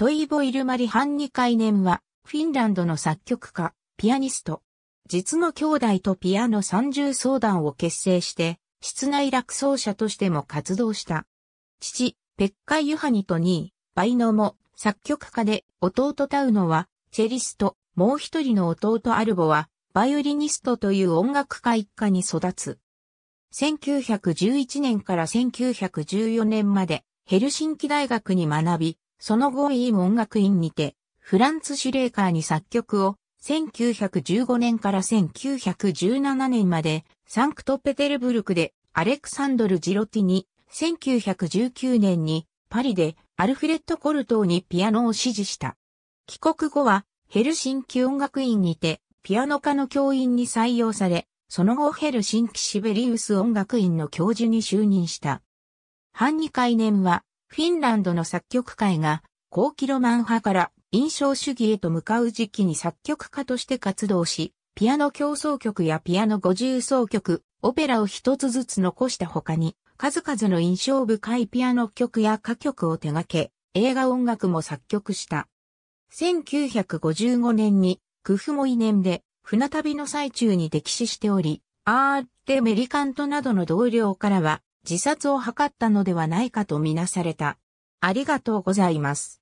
トイボイルマリ・ハンニカイネンは、フィンランドの作曲家、ピアニスト、実の兄弟とピアノ三重相談を結成して、室内落奏者としても活動した。父、ペッカ・ユハニとニー、バイノも作曲家で、弟タウノは、チェリスト、もう一人の弟アルボは、バイオリニストという音楽家一家に育つ。1911年から1914年まで、ヘルシンキ大学に学び、その後イーン学院にて、フランツ・シュレーカーに作曲を、1915年から1917年まで、サンクトペテルブルクで、アレクサンドル・ジロティに、1919年に、パリで、アルフレッド・コルトーにピアノを指示した。帰国後は、ヘルシンキ音楽院にて、ピアノ科の教員に採用され、その後ヘルシンキシベリウス音楽院の教授に就任した。ハンニ・カイネンは、フィンランドの作曲界が、高キロマン派から印象主義へと向かう時期に作曲家として活動し、ピアノ競争曲やピアノ五重奏曲、オペラを一つずつ残した他に、数々の印象深いピアノ曲や歌曲を手掛け、映画音楽も作曲した。1955年に、クフモイ年で、船旅の最中に溺死しており、アーテ・メリカントなどの同僚からは、自殺を図ったのではないかとみなされた。ありがとうございます。